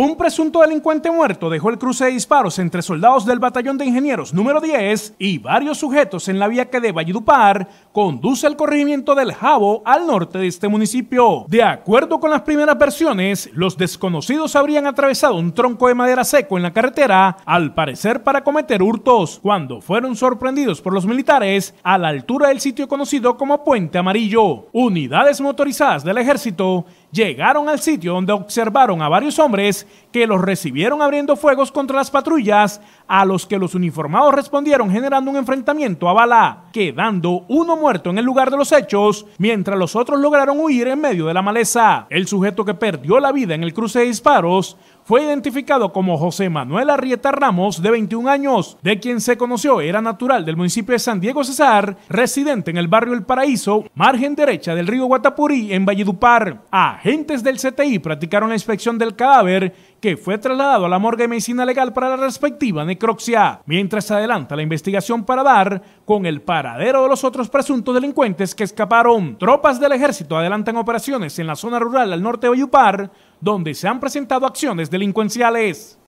Un presunto delincuente muerto dejó el cruce de disparos entre soldados del batallón de ingenieros número 10 y varios sujetos en la vía que de Valledupar conduce al corregimiento del Jabo al norte de este municipio. De acuerdo con las primeras versiones, los desconocidos habrían atravesado un tronco de madera seco en la carretera, al parecer para cometer hurtos, cuando fueron sorprendidos por los militares a la altura del sitio conocido como Puente Amarillo. Unidades motorizadas del ejército llegaron al sitio donde observaron a varios hombres que los recibieron abriendo fuegos contra las patrullas, a los que los uniformados respondieron generando un enfrentamiento a bala quedando uno muerto en el lugar de los hechos, mientras los otros lograron huir en medio de la maleza. El sujeto que perdió la vida en el cruce de disparos fue identificado como José Manuel Arrieta Ramos, de 21 años, de quien se conoció era natural del municipio de San Diego Cesar, residente en el barrio El Paraíso, margen derecha del río Guatapurí, en Valledupar. Agentes del CTI practicaron la inspección del cadáver que fue trasladado a la morgue de medicina legal para la respectiva necropsia, mientras se adelanta la investigación para dar con el paradero de los otros presuntos delincuentes que escaparon. Tropas del ejército adelantan operaciones en la zona rural al norte de Oyupar, donde se han presentado acciones delincuenciales.